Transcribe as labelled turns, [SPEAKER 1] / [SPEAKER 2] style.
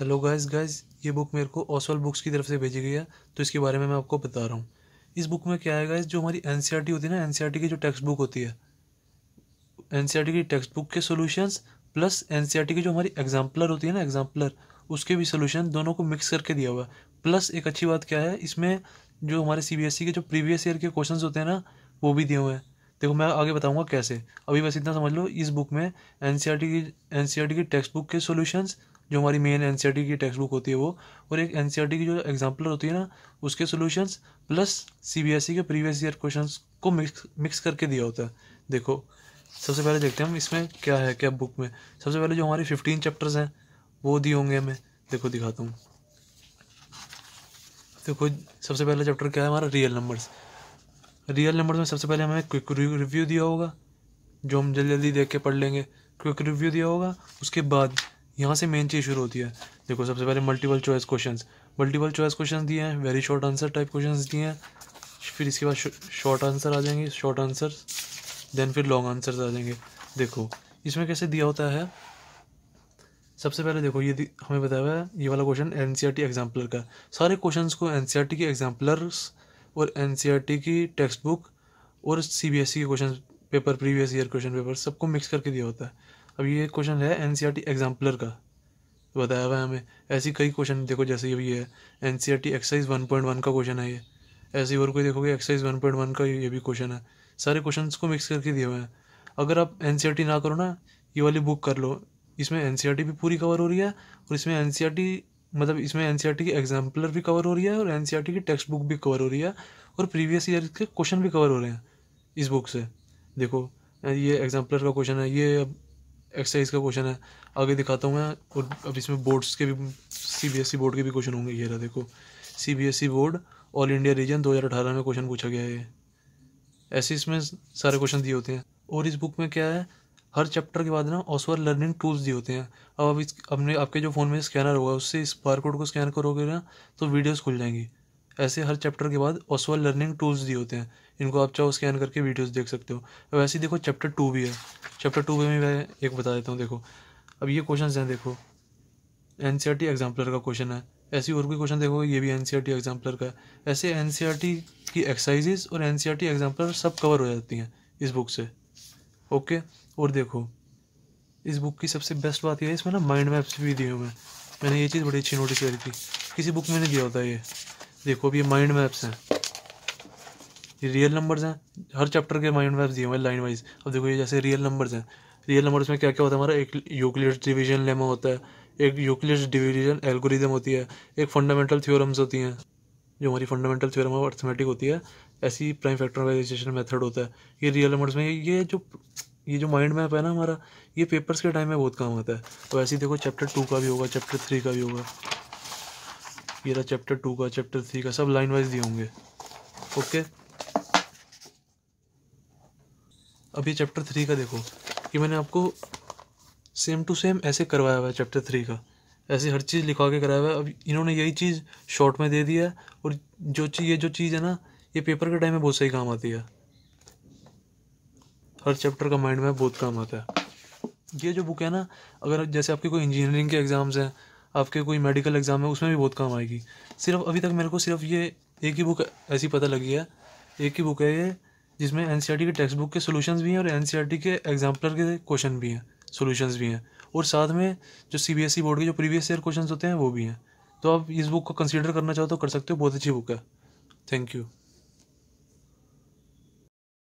[SPEAKER 1] hello guys guys ये book मेरे को ओसवल बुक्स की तरफ से भेजी गई है तो इसके बारे में मैं आपको बता रहा हूँ इस बुक में क्या है गाइस जो हमारी एन e होती है ना एन e की जो टेक्स्ट बुक होती है एन e की टेक्स्ट बुक के सोल्यूशंस प्लस एन की जो हमारी एग्जाम्पलर होती है ना एग्जाम्पलर उसके भी सोल्यूशन दोनों को मिक्स करके दिया हुआ है प्लस एक अच्छी बात क्या है इसमें जो हमारे सी के जो प्रीवियस ईयर के क्वेश्चन होते हैं ना वो भी दिए हुए हैं देखो मैं आगे बताऊंगा कैसे अभी बस इतना समझ लो इस बुक में एन की एन की टेक्स्ट बुक के सोल्यूशंस जो हमारी मेन एन e की टेक्स्ट बुक होती है वो और एक एन e की जो एग्जाम्पलर होती है ना उसके सोल्यूशंस प्लस सी के प्रीवियस ईयर क्वेश्चन को मिक्स मिक्स करके दिया होता है देखो सबसे पहले देखते हैं हम इसमें क्या है क्या बुक में सबसे पहले जो हमारी फिफ्टीन चैप्टर्स हैं वो दिए होंगे हमें देखो दिखाता हूँ देखो सबसे पहला चैप्टर क्या है हमारा रियल नंबर्स रियल नंबर्स में सबसे पहले हमें क्विक रिव्यू दिया होगा जो हम जल्दी जल्दी देख के पढ़ लेंगे क्विक रिव्यू दिया होगा उसके बाद यहाँ से मेन चीज़ शुरू होती है देखो सबसे पहले multiple choice question multiple choice question दिए हैं very short answer type question दिए हैं फिर इसके बाद शॉर्ट आंसर आ जाएंगे शॉर्ट आंसर देन फिर लॉन्ग आंसर आ जाएंगे देखो इसमें कैसे दिया होता है सबसे पहले देखो ये हमें बताया हुआ है ये वाला question N C R T exemplar का सारे क्वेश्चन को एन सी आर टी के एग्जाम्पलर्स और एन सी आर टी की टेक्स्ट बुक और सी बी एस ई के question paper previous year question paper सबको मिक्स करके दिया होता है अब ये क्वेश्चन है N C R T exemplar का बताया हुआ है हमें ऐसी कई क्वेश्चन देखो जैसे ये है N C R T exercise one point one का क्वेश्चन है ये ऐसे और कोई देखोगे एक्सरसाइज वन पॉइंट वन का ये भी क्वेश्चन है सारे क्वेश्चन को मिक्स करके दिए हुए हैं अगर आप एन सी आर टी ना करो ना ये वाली बुक कर लो इसमें एन सी आर टी भी पूरी कवर हो रही है और इसमें एन सी आर टी मतलब इसमें एन सी आर टी की एग्जाम्पलर भी कवर हो रही है और एन सी आर टी की टेक्स्ट बुक भी कवर हो रही है और प्रीवियस ईयर के क्वेश्चन भी कवर हो रहे हैं इस बुक से देखो ये एग्जाम्पलर का क्वेश्चन है ये अब एक्सरसाइज का क्वेश्चन है आगे दिखाता हूँ मैं और अब इसमें बोर्ड्स के भी सीबीएसई बोर्ड e के भी क्वेश्चन होंगे ये रहा देखो CBSE board all India region 2018 में क्वेश्चन पूछा गया है ऐसे इसमें सारे क्वेश्चन दिए होते हैं और इस बुक में क्या है हर चैप्टर के बाद ना ऑसवर लर्निंग टूल्स दिए होते हैं अब आप इस अपने आपके जो फ़ोन में स्कैनर होगा उससे इस बार कोड को स्कैन करोगे ना तो वीडियोस खुल जाएंगी ऐसे हर चैप्टर के बाद ऑसवर लर्निंग टूल्स दिए होते हैं इनको आप चाहो स्कैन करके वीडियोस देख सकते हो वैसे ही देखो चैप्टर टू भी है चैप्टर टू में मैं एक बता देता हूँ देखो अब ये क्वेश्चन हैं देखो N C R T exemplar का क्वेश्चन है ऐसी और भी क्वेश्चन देखो ये भी N C R T exemplar का है ऐसे एन सी आर टी की एक्सरसाइजेज और N C R T exemplar सब कवर हो जाती हैं इस बुक से ओके और देखो इस बुक की सबसे बेस्ट बात यह है इसमें ना माइंड मैप्स भी दिए हुए हैं मैंने ये चीज़ बड़ी अच्छी नोटिस करी थी किसी बुक में नहीं दिया होता ये देखो अब ये माइंड मैप्स हैं ये रियल नंबर्स हैं हर चैप्टर के माइंड मैप दिए हुए लाइन वाइज अब देखो ये जैसे रियल नंबर्स हैं रियल नंबर्स में क्या क्या होता है हमारा एक यूक्लियस डिवीजन लेमा होता है एक यूक्लियस डिवीजन एल्गोरिदम होती है एक फंडामेंटल थ्योरम्स होती हैं जो हमारी फंडामेंटल थ्योरम है अर्थमेटिक होती है ऐसी प्राइम फैक्टराइजेशन मेथड होता है ये रियल नंबर्स में ये जो ये जो माइंड मैप है ना हमारा ये पेपर्स के टाइम में बहुत काम आता है तो ऐसे ही देखो चैप्टर टू का भी होगा चैप्टर थ्री का भी होगा ये रहा चैप्टर टू का चैप्टर थ्री का सब लाइन वाइज दिए होंगे ओके अब ये चैप्टर थ्री का देखो कि मैंने आपको सेम टू सेम ऐसे करवाया हुआ है चैप्टर थ्री का ऐसे हर चीज़ लिखवा के कराया हुआ है अब इन्होंने यही चीज़ शॉर्ट में दे दिया है और जो चीज़ ये जो चीज़ है ना ये पेपर के टाइम में बहुत सही काम आती है हर चैप्टर का माइंड में बहुत काम आता है ये जो बुक है ना अगर जैसे आपके कोई इंजीनियरिंग के एग्ज़ाम्स हैं आपके कोई मेडिकल एग्ज़ाम है उसमें भी बहुत काम आएगी सिर्फ अभी तक मेरे को सिर्फ ये एक ही बुक ऐसी पता लगी है एक ही बुक है ये जिसमें एन e के टेक्स्ट बुक के सोलूशन भी हैं और एन e के एग्जाम्पलर के क्वेश्चन भी हैं सोलूशन भी हैं और साथ में जो C B S E board के जो प्रीवियस ईयर क्वेश्चन होते हैं वो भी हैं तो आप इस बुक को कंसिडर करना चाहो तो कर सकते हो बहुत अच्छी बुक है थैंक यू